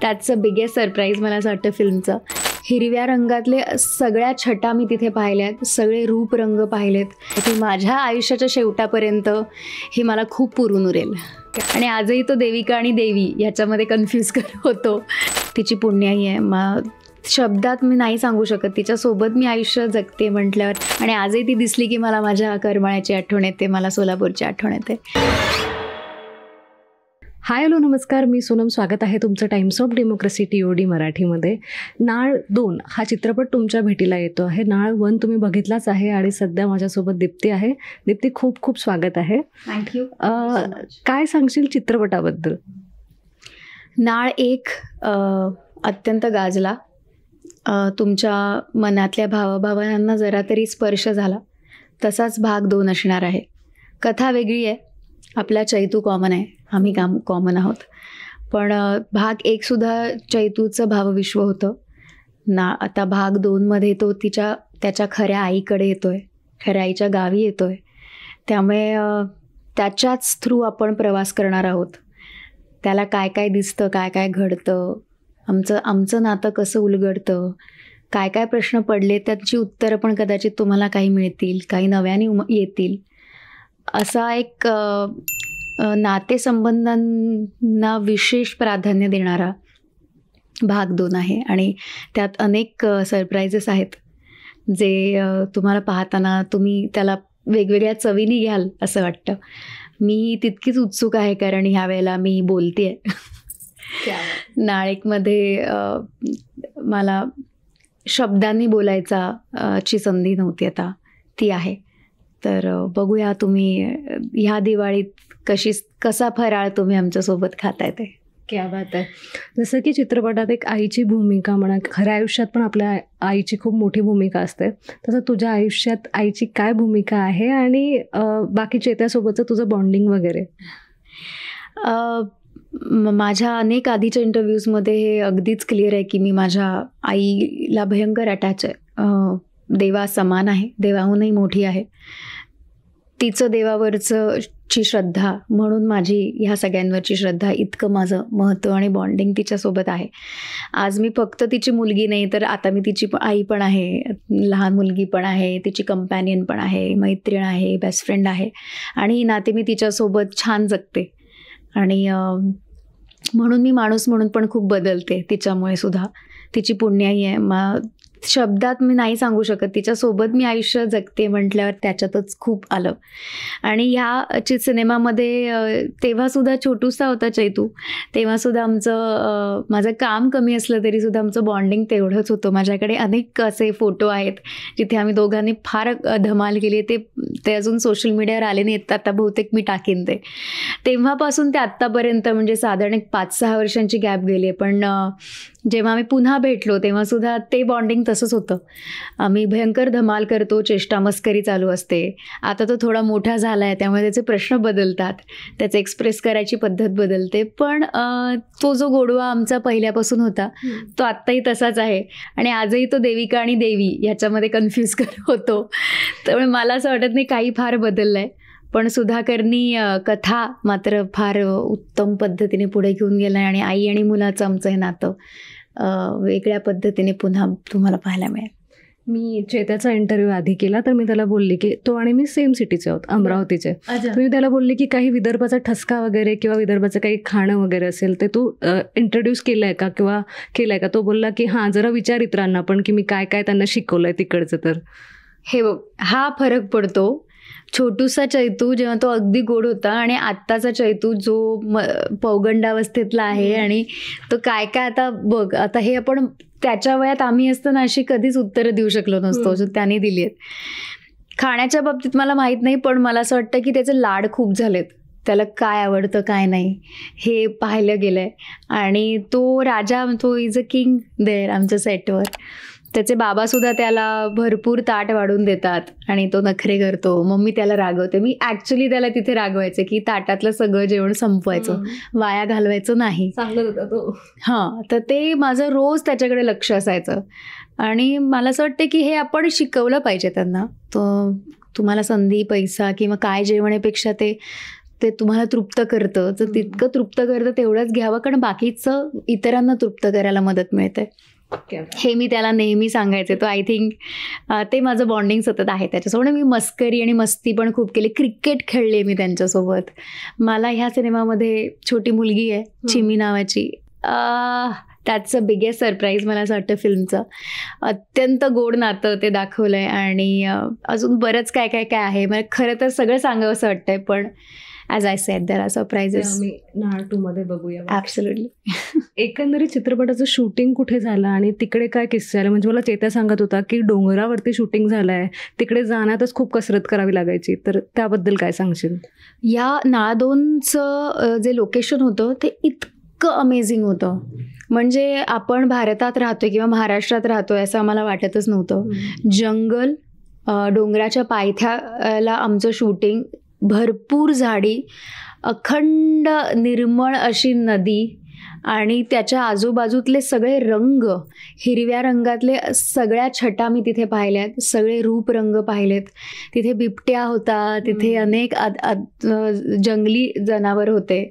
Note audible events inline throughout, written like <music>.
त्याचं biggest surprise मला असं वाटतं फिल्मचं हिरव्या रंगातले सगळ्या छटा मी तिथे पाहिल्यात सगळे रूप रंग पाहिलेत ते माझ्या आयुष्याच्या शेवटापर्यंत हे मला खूप पुरून उरेल आणि आजही तो देविका आणि देवी ह्याच्यामध्ये कन्फ्यूज <laughs> कर होतो तिची पुण्याही आहे मा शब्दात मी नाही सांगू शकत तिच्यासोबत मी आयुष्य जगते म्हटल्यावर आणि आजही ती दिसली की मला माझ्या करमाळ्याची आठवण येते मला सोलापूरची आठवण येते हाय हॅलो नमस्कार मी सोनम स्वागत आहे तुमचं Times of Democracy T O D मराठीमध्ये नाळ दोन हा चित्रपट तुमच्या भेटीला येतो आहे नाळ वन तुम्ही बघितलाच आहे आणि सध्या माझ्यासोबत दीप्ती आहे दीप्ती खूप खूप स्वागत आहे थँक्यू काय सांगशील चित्रपटाबद्दल नाळ एक अत्यंत गाजला तुमच्या मनातल्या भावाभावांना जरा तरी स्पर्श झाला तसाच भाग दोन असणार आहे कथा वेगळी आहे आपला चैतू कॉमन आहे आम्ही काम कॉमन आहोत पण भाग एकसुद्धा चैतूचं भावविश्व होतं ना आता भाग दोनमध्ये तो तिच्या त्याच्या खऱ्या आईकडे येतो आहे खऱ्या आईच्या गावी येतो आहे त्यामुळे त्याच्याच थ्रू आपण प्रवास करणार आहोत त्याला काय काय दिसतं काय काय घडतं आमचं आमचं नातं कसं उलगडतं काय काय प्रश्न पडले त्यांची उत्तरं पण कदाचित तुम्हाला काही मिळतील काही नव्याने येतील असा एक नातेसंबंधांना विशेष प्राधान्य देणारा भाग दोन आहे आणि त्यात अनेक सरप्राईजेस आहेत जे तुम्हाला पाहताना तुम्ही त्याला वेगवेगळ्या चवीनी घ्याल असं वाटतं मी तितकीच उत्सुक आहे कारण ह्या वेळेला मी बोलते आहे <laughs> नाळेकमध्ये मला शब्दांनी बोलायचा ची संधी नव्हती आता ती आहे तर बघूया तुम्ही ह्या दिवाळीत कशी कसा फराळ तुम्ही आमच्यासोबत खाताय ते क्या बात आहे जसं की चित्रपटात एक आईची भूमिका म्हणा खऱ्या आयुष्यात पण आपल्या आईची खूप मोठी भूमिका असते तसं तुझ्या आयुष्यात आईची काय भूमिका आहे आणि बाकी चेत्यासोबतचं तुझं बॉन्डिंग वगैरे माझ्या अनेक आधीच्या इंटरव्ह्यूजमध्ये हे अगदीच क्लिअर आहे की मी माझ्या आईला भयंकर अटॅच आहे देवा समान आहे देवाहूनही मोठी आहे तिचं देवावरचं ची श्रद्धा म्हणून माझी ह्या सगळ्यांवरची श्रद्धा इतकं माझं महत्त्व आणि बॉन्डिंग तिच्यासोबत आहे आज मी फक्त तिची मुलगी नाही तर आता मी तिची आई पण आहे लहान मुलगी पण आहे तिची कंपॅनियन पण आहे मैत्रीण आहे बेस्ट फ्रेंड आहे आणि ही नाते मी तिच्यासोबत छान जगते आणि म्हणून मी माणूस म्हणून पण खूप बदलते तिच्यामुळे सुद्धा तिची पुण्याई आहे मग शब्दात मी नाही सांगू शकत तिच्यासोबत मी आयुष्य जगते म्हटल्यावर त्याच्यातच खूप आलं आणि ह्या चि सिनेमामध्ये तेव्हासुद्धा छोटूसा होता चैतू तेव्हासुद्धा आमचं माझं काम कमी असलं तरीसुद्धा आमचं बॉन्डिंग तेवढंच होतं माझ्याकडे अनेक असे फोटो आहेत जिथे आम्ही दोघांनी फार धमाल केली ते ते अजून सोशल मीडियावर आले नाहीत आता बहुतेक मी टाकेन ते तेव्हापासून ते आत्तापर्यंत म्हणजे साधारण एक पाच सहा वर्षांची गॅप गेली आहे पण जेव्हा आम्ही पुन्हा भेटलो तेव्हा सुद्धा ते बॉन्डिंग तसंच होतं आम्ही भयंकर धमाल करतो चेष्टा मस्करी चालू असते आता तो थोडा मोठा झाला आहे त्यामुळे त्याचे प्रश्न बदलतात त्याचे एक्सप्रेस करायची पद्धत बदलते पण तो जो गोडवा आमचा पहिल्यापासून होता तो आत्ताही तसाच आहे आणि आजही तो देविका आणि देवी ह्याच्यामध्ये कन्फ्यूज कर <laughs> होतो त्यामुळे मला असं वाटत नाही काही फार बदललं आहे पण सुधाकरनी कथा मात्र फार उत्तम पद्धतीने पुढे घेऊन गेलाय आणि आई आणि मुलाचं आमचं हे नातं वेगळ्या पद्धतीने पुन्हा तुम्हाला पाहायला मिळेल मी चेत्याचा इंटरव्ह्यू आधी केला तर मी त्याला बोलले की तो आणि मी सेम सिटीचे आहोत अमरावतीचे मी त्याला बोलले की काही विदर्भाचा ठसका वगैरे किंवा विदर्भाचं काही खाणं वगैरे असेल ते तू इंट्रोड्यूस केलं आहे का किंवा केलं आहे का तो बोलला की हां जरा विचार इतरांना पण की मी काय काय त्यांना शिकवलं तिकडचं तर हे बघ हा फरक पडतो छोटूसा चैतू जेव्हा तो अगदी गोड होता आणि आत्ताचा चैतू जो पौगंडावस्थेतला आहे आणि तो काय काय आता बघ आता हे आपण त्याच्या वयात आम्ही असताना अशी कधीच उत्तरं देऊ शकलो नसतो जो त्याने दिली आहेत खाण्याच्या बाबतीत मला माहित नाही पण मला असं वाटतं की त्याचे लाड खूप झालेत त्याला काय आवडतं काय नाही हे पाहिलं गेलंय आणि तो राजा तो इज अ किंग देर आमच्या सेटवर त्याचे बाबा सुद्धा त्याला भरपूर ताट वाढून देतात आणि तो नखरे करतो मम्मी त्याला रागवते मी ऍक्च्युली त्याला तिथे रागवायचे की ताटातलं सगळं जेवण संपवायचं वाया घालवायचं नाही सांगत तो हां तर ते माझं रोज त्याच्याकडे लक्ष असायचं आणि मला असं वाटतं की हे आपण शिकवलं पाहिजे त्यांना तो तुम्हाला संधी पैसा किंवा काय जेवणापेक्षा ते ते तुम्हाला तृप्त करतं तर तितकं तृप्त करतं तेवढंच घ्यावं कारण बाकीचं इतरांना तृप्त करायला मदत मिळते हे मी त्याला नेहमी सांगायचे तो आय थिंक ते माझं बॉन्डिंग सतत आहे त्याच्यासोबत मी मस्करी आणि मस्ती पण खूप केली क्रिकेट खेळले मी त्यांच्यासोबत मला ह्या सिनेमामध्ये छोटी मुलगी आहे चिमी नावाची त्याचं बिगेस्ट सरप्राईज मला असं वाटतं फिल्मचं अत्यंत गोड नातं ते दाखवलंय आणि अजून बरंच काय काय काय आहे मला खरं तर सगळं सांगावं असं वाटतंय पण as I said there are surprises मध्ये बघूया ॲब्सोल्युटली <laughs> एकंदरीत चित्रपटाचं शूटिंग कुठे झालं आणि तिकडे काय किस्से आले म्हणजे मला चेता सांगत होता की डोंगरावरती शूटिंग झालं आहे तिकडे जाण्यातच खूप कसरत करावी लागायची तर त्याबद्दल काय सांगशील या नाळा दोनचं जे लोकेशन होतं ते इतकं अमेझिंग होतं म्हणजे आपण भारतात राहतोय किंवा महाराष्ट्रात राहतोय असं आम्हाला वाटतच नव्हतं जंगल डोंगराच्या पायथ्याला आमचं शूटिंग भरपूर झाडी अखंड निर्मळ अशी नदी आणि त्याच्या आजूबाजूतले सगळे रंग हिरव्या रंगातले सगळ्या छटा मी तिथे पाहिल्यात सगळे रूप रंग पाहिलेत तिथे बिबट्या होता तिथे अनेक जंगली जनावर होते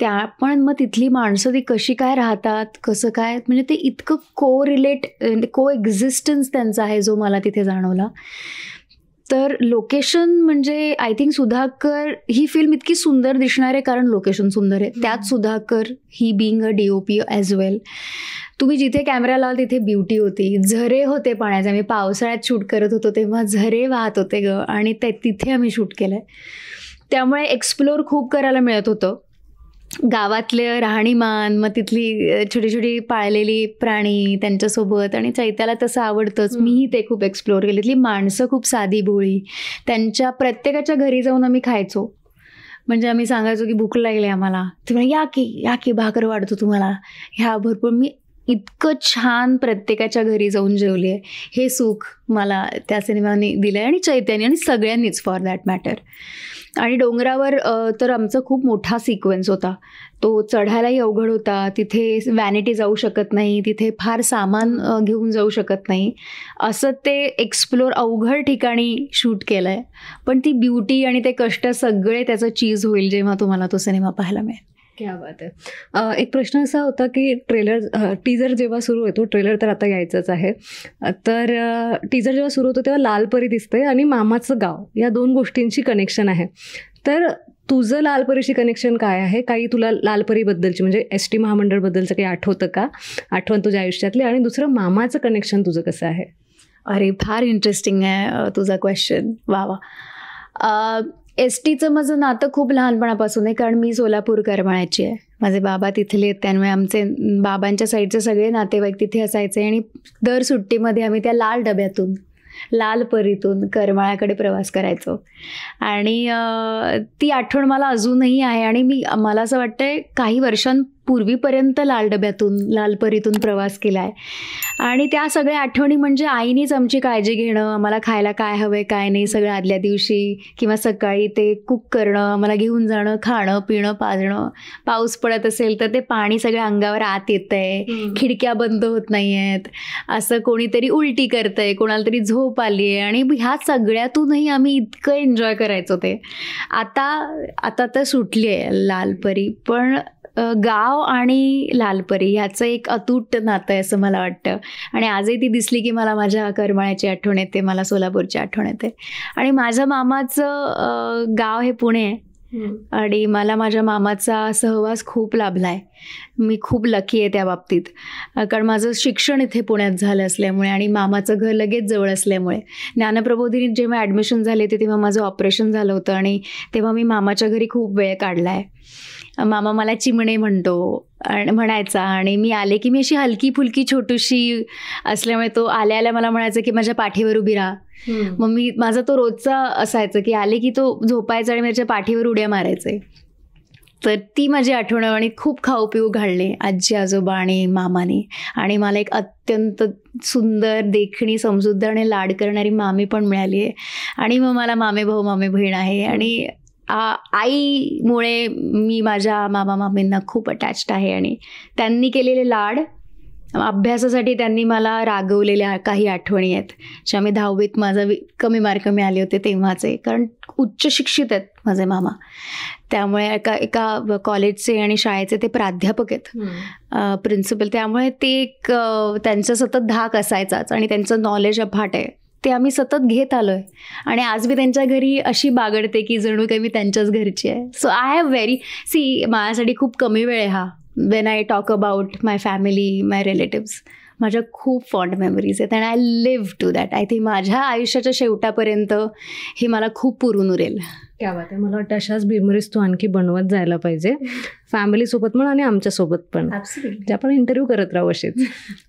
त्या पण मग तिथली माणसं ती कशी काय राहतात कसं काय म्हणजे ते इतकं को रिलेट को एक्झिस्टन्स त्यांचा आहे जो मला तिथे जाणवला तर लोकेशन म्हणजे आय थिंक सुधाकर ही फिल्म इतकी सुंदर दिसणार आहे कारण लोकेशन सुंदर आहे त्यात सुधाकर ही being a P as well तुम्ही जिथे कॅमेरा लावाल तिथे ब्युटी होती झरे होते पाण्याचे आम्ही पावसाळ्यात शूट करत होतो तेव्हा झरे वाहत होते ग आणि ते तिथे आम्ही शूट केलं आहे त्यामुळे एक्सप्लोर खूप करायला मिळत होतं गावातले राहणीमान मग तिथली छोटी छोटी पाळलेली प्राणी त्यांच्यासोबत आणि चैत्याला तसं आवडतंच मीही ते खूप एक्सप्लोअर केले तिथली माणसं खूप साधी भोळी त्यांच्या प्रत्येकाच्या घरी जाऊन आम्ही खायचो म्हणजे आम्ही सांगायचो की भूक लागली आम्हाला तेव्हा या की या की भाकर वाढतो तुम्हाला ह्या भरपूर मी इतकं छान प्रत्येकाच्या घरी जाऊन जेवली आहे हे सुख मला त्या सिनेमाने दिलं आहे आणि चैत्याने आणि सगळ्यांनीच फॉर दॅट मॅटर आणि डोंगरावर तर आमचा खूप मोठा सिक्वेन्स होता तो चढायलाही अवघड होता तिथे वॅनिटी जाऊ शकत नाही तिथे फार सामान घेऊन जाऊ शकत नाही असं ते एक्सप्लोर अवघड ठिकाणी शूट केलं आहे पण ती ब्युटी आणि ते कष्ट सगळे त्याचं चीज होईल जेव्हा तुम्हाला तो सिनेमा पाहायला मिळेल क्या बात आहे एक प्रश्न असा होता की ट्रेलर टीजर जेव्हा सुरू होतो ट्रेलर तर आता यायचंच आहे तर टीजर जेव्हा सुरू होतो तेव्हा लालपरी दिसतंय आणि मामाचं गाव या दोन गोष्टींची कनेक्शन आहे तर तुझं लालपरीशी कनेक्शन काय आहे काही तुला लालपरीबद्दलची म्हणजे एस टी महामंडळबद्दलचं काही आठवतं का आठवण तुझ्या आयुष्यातली आणि दुसरं मामाचं कनेक्शन तुझं कसं आहे अरे फार इंटरेस्टिंग आहे तुझा क्वेश्चन वा वा एस टीचं माझं नातं खूप लहानपणापासून आहे कारण मी सोलापूर करमाळ्याची आहे माझे बाबा तिथले आहेत त्यामुळे आमचे बाबांच्या साईडचे सगळे नातेवाईक तिथे असायचे आणि दर सुट्टीमध्ये आम्ही त्या लाल डब्यातून लाल परीतून करमाळ्याकडे प्रवास करायचो आणि ती आठवण मला अजूनही आहे आणि मी मला असं वाटतंय काही वर्षां पूर्वीपर्यंत लाल डब्यातून लाल परीतून प्रवास केला आहे आणि त्या सगळ्या आठवणी म्हणजे आईनीच आमची काळजी घेणं आम्हाला खायला काय हवं आहे काय नाही सगळं आदल्या दिवशी किंवा सकाळी ते कुक करणं आम्हाला घेऊन जाणं खाणं पिणं पाजणं पाऊस पडत असेल तर ते पाणी सगळ्या अंगावर आत येत आहे खिडक्या बंद होत नाही आहेत असं कोणीतरी उलटी करतंय कोणाला तरी झोप आली आहे आणि ह्या सगळ्यातूनही आम्ही इतकं एन्जॉय करायचो ते आता आता तर सुटली आहे लाल परी पण गाव आणि लालपरी ह्याचं एक अतूट नातं आहे असं मला वाटतं आणि आजही ती दिसली की मला माझ्या करमाळ्याची आठवण येते मला सोलापूरची आठवण येते आणि माझ्या मामाचं गाव हे पुणे आहे आणि मला माझ्या मामाचा सहवास खूप लाभला आहे मी खूप लकी आहे त्या बाबतीत कारण माझं शिक्षण इथे पुण्यात झालं असल्यामुळे आणि मामाचं घर लगेच जवळ असल्यामुळे ज्ञानप्रबोधिनीत जेव्हा ॲडमिशन झाले होते तेव्हा माझं ऑपरेशन झालं होतं आणि तेव्हा मी मामाच्या घरी खूप वेळ काढला आहे मामा मला चिमणे म्हणतो आणि म्हणायचा आणि मी आले की मी अशी हलकी फुलकी छोटीशी असल्यामुळे तो आल्या आल्या मला म्हणायचं की माझ्या पाठीवर उभी राहा मग मी माझा तो रोजचा असायचं की आले की तो झोपायचा आणि माझ्या पाठीवर उड्या मारायचे तर ती माझी आठवण आणि खूप खाऊ पिऊ घालले आजी आजोबा आणि मामाने आणि मला एक अत्यंत सुंदर देखणी समजूतदार आणि लाड करणारी मामी पण मिळाली आहे आणि मग मला मामे भाऊ मामे बहीण आहे आणि आईमुळे मी माझ्या मामा मामींना खूप अटॅच्ड आहे आणि त्यांनी केलेले लाड अभ्यासासाठी त्यांनी मला रागवलेल्या काही आठवणी आहेत ज्या मी दहावीत माझा कमी मार्क आले होते तेव्हाचे कारण उच्च शिक्षित आहेत माझे मामा त्यामुळे एका एका कॉलेजचे आणि शाळेचे ते प्राध्यापक आहेत प्रिन्सिपल त्यामुळे ते एक त्यांचा सतत धाक असायचाच आणि त्यांचं नॉलेज अफाट आहे ते आम्ही सतत घेत आलो आहे आणि आज मी त्यांच्या घरी अशी बागडते की जणू काही मी त्यांच्याच घरची आहे सो आय हॅव व्हेरी सी माझ्यासाठी खूप कमी वेळ आहे हा when I talk about my family my relatives माझ्या खूप फॉन्ड मेमरीज आहेत and I live to that I think माझ्या आयुष्याच्या शेवटापर्यंत हे मला खूप पुरून उरेल त्या बात आहे मला वाटतं अशाच मेमरीज तू आणखी बनवत जायला पाहिजे फॅमिलीसोबत पण आणि आमच्यासोबत पण जे आपण इंटरव्ह्यू करत राहू असेच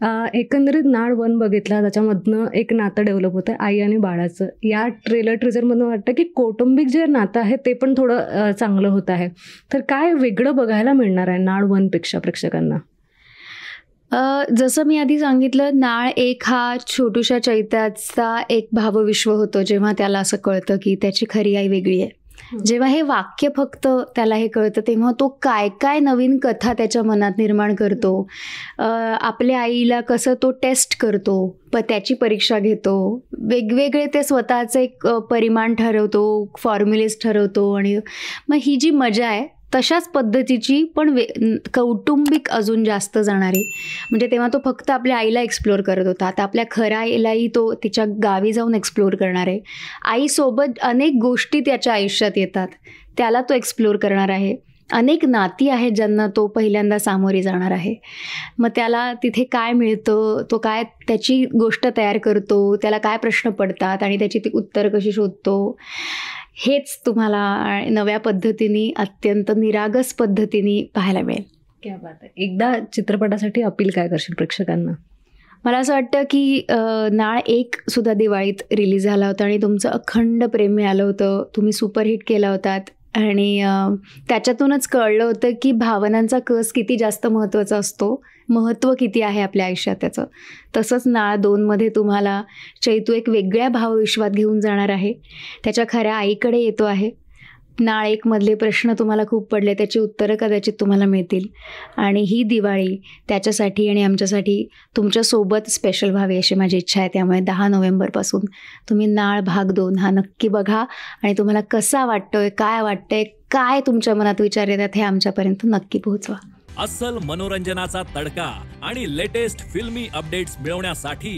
<laughs> एकंदरीत नाड वन बघितला त्याच्यामधनं एक नातं डेव्हलप होतं आई आणि बाळाचं या ट्रेलर ट्रेझरमधनं वाटतं की कौटुंबिक जे नातं आहे ते पण थोडं चांगलं होत आहे तर काय वेगळं बघायला मिळणार आहे नाड वनपेक्षा प्रेक्षकांना जसं मी आधी सांगितलं नाळ एक हा छोटूशा चैत्याचा एक भावविश्व होतो जेव्हा त्याला असं कळतं की त्याची खरी आई वेगळी आहे जेव्हा हे वाक्य फक्त त्याला हे कळतं तेव्हा तो काय काय नवीन कथा त्याच्या मनात निर्माण करतो आपल्या आईला कसं तो टेस्ट करतो प त्याची परीक्षा घेतो वेगवेगळे ते स्वतःचं एक परिमाण ठरवतो फॉर्म्युलेज ठरवतो आणि मग ही जी मजा आहे तशाच पद्धतीची पण वे कौटुंबिक अजून जास्त जाणारी म्हणजे तेव्हा तो फक्त आपल्या आईला एक्सप्लोअर करत होता आता आपल्या खऱ्या आईलाही तो तिच्या गावी जाऊन एक्सप्लोअर करणार आहे आईसोबत अनेक गोष्टी त्याच्या आयुष्यात येतात त्याला तो एक्सप्लोअर करणार आहे अनेक नाती आहेत ज्यांना तो पहिल्यांदा सामोरे जाणार आहे मग त्याला तिथे काय मिळतं तो काय त्याची गोष्ट तयार करतो त्याला काय प्रश्न पडतात आणि त्याची ती उत्तर कशी शोधतो हेच तुम्हाला नव्या पद्धतीने अत्यंत निरागस पद्धतीने पाहायला मिळेल क्या बात एकदा चित्रपटासाठी अपील काय करशील प्रेक्षकांना मला असं वाटतं की नाळ एक सुद्धा दिवाळीत रिलीज झाला होता आणि तुमचं अखंड प्रेम मिळालं होतं तुम्ही सुपरहिट केला होतात आणि त्याच्यातूनच कळलं होतं की भावनांचा कस किती जास्त महत्त्वाचा असतो महत्त्व किती आहे आपल्या आयुष्यात त्याचं तसंच नाळ दोनमध्ये तुम्हाला चैतू एक वेगळ्या भावविश्वात घेऊन जाणार आहे त्याच्या खऱ्या आईकडे येतो आहे नाळ एकमधले प्रश्न तुम्हाला खूप पडले त्याची उत्तरं कदाचित तुम्हाला मिळतील आणि ही दिवाळी त्याच्यासाठी आणि आमच्यासाठी तुमच्यासोबत स्पेशल व्हावी अशी माझी इच्छा आहे त्यामुळे दहा नोव्हेंबरपासून तुम्ही नाळ भाग दोन हा नक्की बघा आणि तुम्हाला कसा वाटतोय काय वाटतंय काय तुमच्या मनात विचार येतात हे आमच्यापर्यंत नक्की पोहोचवा असल मनोरंजनाचा तडका आणि लेटेस्ट फिल्मी अपडेट्स मिळवण्यासाठी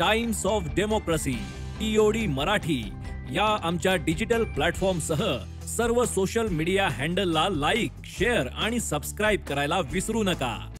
Times of Democracy TOD Marathi या आमच्या डिजिटल सह सर्व सोशल मीडिया हँडलला लाईक शेअर आणि सबस्क्राईब करायला विसरू नका